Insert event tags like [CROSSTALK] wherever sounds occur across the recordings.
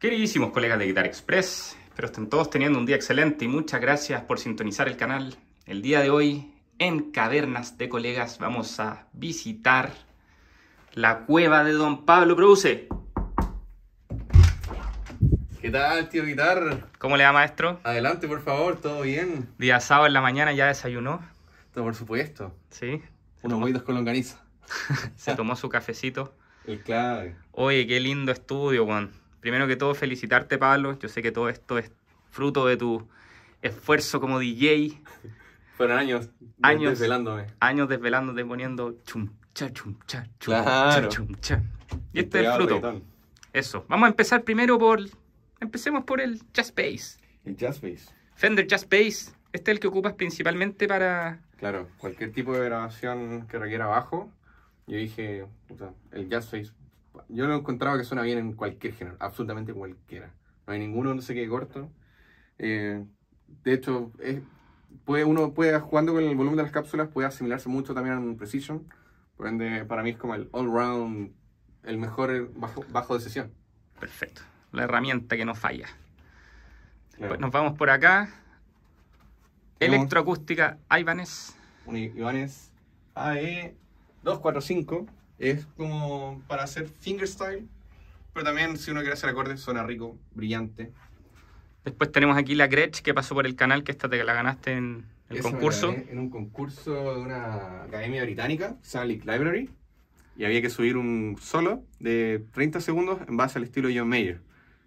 Queridísimos colegas de Guitar Express, espero estén todos teniendo un día excelente y muchas gracias por sintonizar el canal. El día de hoy, en Cavernas de Colegas, vamos a visitar la cueva de Don Pablo Produce. ¿Qué tal, tío Guitar? ¿Cómo le va, maestro? Adelante, por favor, todo bien. Día sábado en la mañana, ¿ya desayunó? Todo por supuesto. Sí. Unos huevitos con longaniza. [LAUGHS] Se tomó su cafecito. El clave. Oye, qué lindo estudio, Juan primero que todo felicitarte Pablo, yo sé que todo esto es fruto de tu esfuerzo como DJ. [LAUGHS] Fueron años, años desvelándome. Años desvelándote poniendo chum, cha, chum, cha, chum, chum, Y este es el fruto. Eso. Vamos a empezar primero por. Empecemos por el Jazz Bass. El Jazz Bass. Fender Jazz Bass. Este es el que ocupas principalmente para. Claro, cualquier tipo de grabación que requiera bajo. Yo dije, o sea, el Jazz Bass yo lo encontraba que suena bien en cualquier género, absolutamente cualquiera. No hay ninguno no sé qué corto. Eh, de hecho, uno puede, jugando con el volumen de las cápsulas, puede asimilarse mucho también a un Precision. Por ende, para mí es como el all-round, el mejor eh, bajo, bajo de sesión. Perfecto. La herramienta que no falla. Pues nos vamos por acá. Electroacústica ivanes Un Ibanez AE245. Es como para hacer fingerstyle, pero también si uno quiere hacer acordes, suena rico, brillante. Después tenemos aquí la Gretsch que pasó por el canal, que esta te la ganaste en el concurso. en un concurso de una academia británica, Salic Library, y había que subir un solo de 30 segundos en base al estilo John Mayer,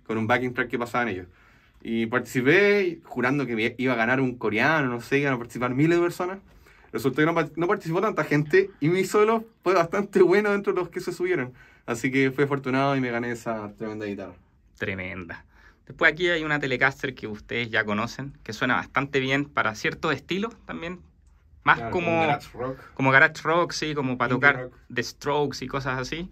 con un backing track que pasaban ellos. Y participé jurando que iba a ganar un coreano, no sé, iban a participar miles de personas. Resultó que no, participó tanta gente y mi solo fue bastante bueno dentro de los que se subieron. Así que fue afortunado y me gané esa tremenda guitarra. Tremenda. Después aquí hay una Telecaster que ustedes ya conocen, que suena bastante bien para ciertos estilos también. Más como, garage rock. Como sí, como para tocar The Strokes y cosas así.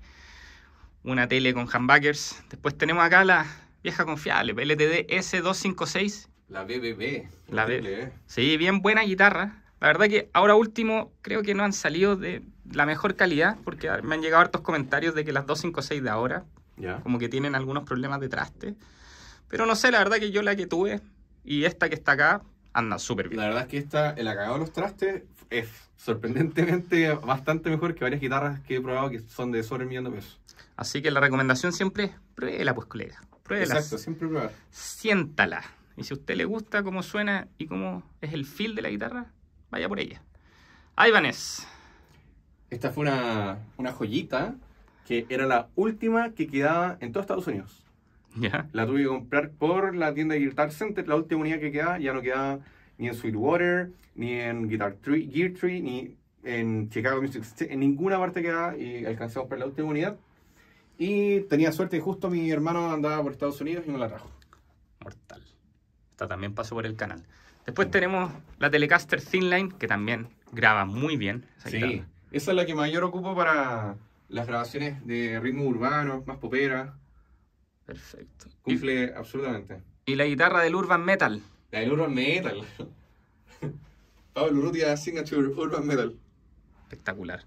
Una tele con humbuckers. Después tenemos acá la vieja confiable, LTD S256. La BBB. La BBB. ¿eh? Sí, bien buena guitarra. La verdad que ahora último creo que no han salido de la mejor calidad porque me han llegado hartos comentarios de que las 256 de ahora como que tienen algunos problemas de traste. Pero no sé, la verdad que yo la que tuve y esta que está acá anda súper bien. La verdad es que esta, el acabado de los trastes es sorprendentemente bastante mejor que varias guitarras que he probado que son de sobre millón de pesos. Así que la recomendación siempre es pruébela pues colega, pruébela. Exacto, siempre Siéntala. Y si a usted le gusta cómo suena y cómo es el feel de la guitarra, vaya por ella. Ivanes. Esta fue una, una joyita que era la última que quedaba en todos Estados Unidos. Ya. La tuve que comprar por la tienda de Guitar Center, la última unidad que quedaba, ya no quedaba ni en Sweetwater, ni en Guitar Tree, Tree, ni en Chicago Music en ninguna parte quedaba y alcanzamos por la última unidad. Y tenía suerte y justo mi hermano andaba por Estados Unidos y me la trajo. Mortal. Esta también pasó por el canal. Después tenemos la Telecaster Thinline, que también graba muy bien. sí, esa es la que mayor ocupo para las grabaciones de ritmo urbano, más popera. Perfecto. Cumple y, absolutamente. ¿Y la guitarra del Urban Metal? La del Urban Metal. [LAUGHS] Pablo Rutia Signature Urban Metal. Espectacular.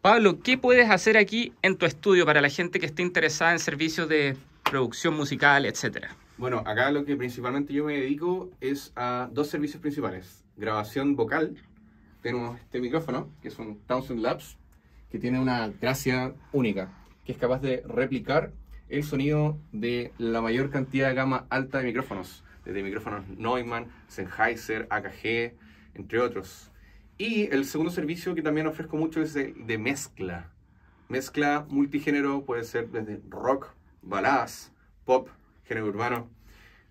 Pablo, ¿qué puedes hacer aquí en tu estudio para la gente que esté interesada en servicios de producción musical, etcétera? Bueno, acá lo que principalmente yo me dedico es a dos servicios principales. Grabación vocal. Tenemos este micrófono, que es un Townsend Labs, que tiene una gracia única, que es capaz de replicar el sonido de la mayor cantidad de gama alta de micrófonos, desde micrófonos Neumann, Sennheiser, AKG, entre otros. Y el segundo servicio que también ofrezco mucho es de mezcla. Mezcla multigénero puede ser desde rock, baladas, pop, género urbano,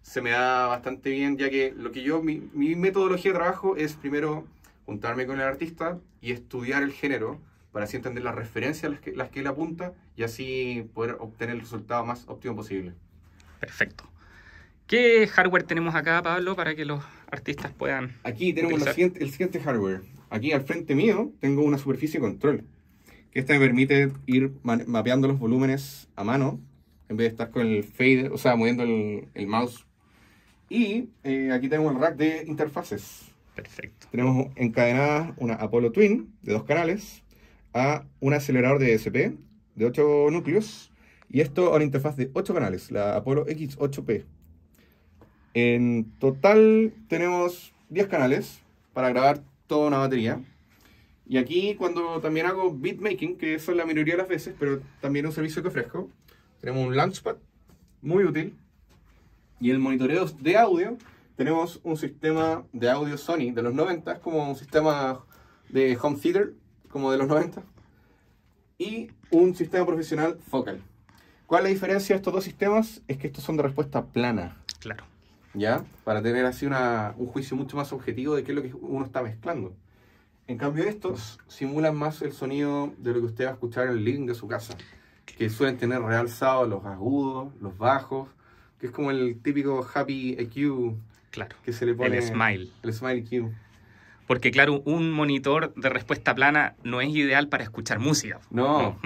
se me da bastante bien, ya que lo que yo, mi, metodología de trabajo es primero juntarme con el artista y estudiar el género para así entender las referencias a que, las que él apunta y así poder obtener el resultado más óptimo posible. Perfecto. ¿Qué hardware tenemos acá, Pablo, para que los artistas puedan... Aquí tenemos el siguiente hardware. Aquí al frente mío tengo una superficie de control, que esta me permite ir mapeando los volúmenes a mano en vez de estar con el fader, o sea, moviendo el, mouse. Y eh, aquí tenemos el rack de interfaces. Perfecto. Tenemos encadenadas una Apollo Twin de dos canales a un acelerador de ESP de 8 núcleos y esto a una interfaz de 8 canales, la Apollo X8P. En total tenemos 10 canales para grabar toda una batería. Y aquí cuando también hago beatmaking, que es la mayoría de las veces, pero también un servicio que ofrezco, tenemos un Launchpad, muy útil. Y el monitoreo de audio, tenemos un sistema de audio Sony de los 90, como un sistema de home theater, como de los 90. Y un sistema profesional focal. ¿Cuál es la diferencia de estos dos sistemas? Es que estos son de respuesta plana. Claro. ¿Ya? Para tener así una, un juicio mucho más objetivo de qué es lo que uno está mezclando. En cambio, estos simulan más el sonido de lo que usted va a escuchar en el living de su casa que suelen tener realzados los agudos, los bajos, que es como el típico happy EQ claro, que se le pone. El smile. El smile EQ. Porque claro, un monitor de respuesta plana no es ideal para escuchar música. No,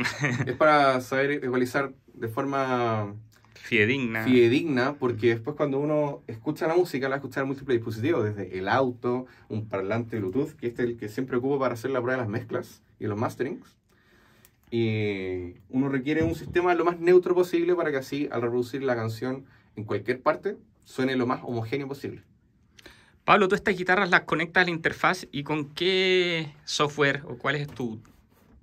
es para saber ecualizar de forma... Fidedigna. Fidedigna, porque después cuando uno escucha la música, la escucha en múltiples dispositivos, desde el auto, un parlante Bluetooth, que este es el que siempre ocupo para hacer la prueba de las mezclas y los masterings, y eh, uno requiere un sistema lo más neutro posible para que así, al reproducir la canción en cualquier parte, suene lo más homogéneo posible. Pablo, tú estas guitarras las conectas a la interfaz y con qué software o cuál es tu...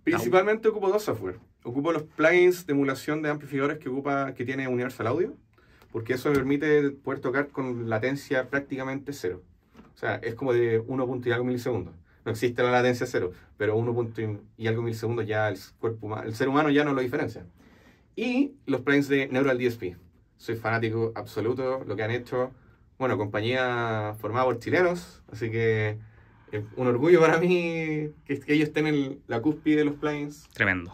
Principalmente ocupo dos software. Ocupo los plugins de emulación de amplificadores que, ocupa, que tiene Universal Audio, porque eso me permite poder tocar con latencia prácticamente cero. O sea, es como de 1.5 milisegundos no existe la latencia cero, pero uno punto y, algo algo segundos ya el cuerpo el ser humano ya no lo diferencia. Y los planes de Neural DSP. Soy fanático absoluto, lo que han hecho, bueno, compañía formada por chilenos, así que es un orgullo para mí que, ellos estén en la cúspide de los planes. Tremendo.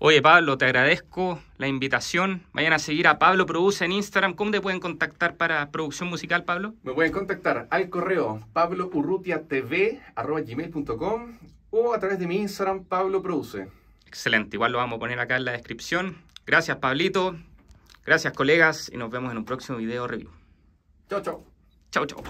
Oye, Pablo, te agradezco la invitación. Vayan a seguir a Pablo Produce en Instagram. ¿Cómo te pueden contactar para producción musical, Pablo? Me pueden contactar al correo pablourrutiatv.com o a través de mi Instagram, Pablo Produce. Excelente, igual lo vamos a poner acá en la descripción. Gracias, Pablito. Gracias, colegas, y nos vemos en un próximo video review. Chao, chao. Chao, chao.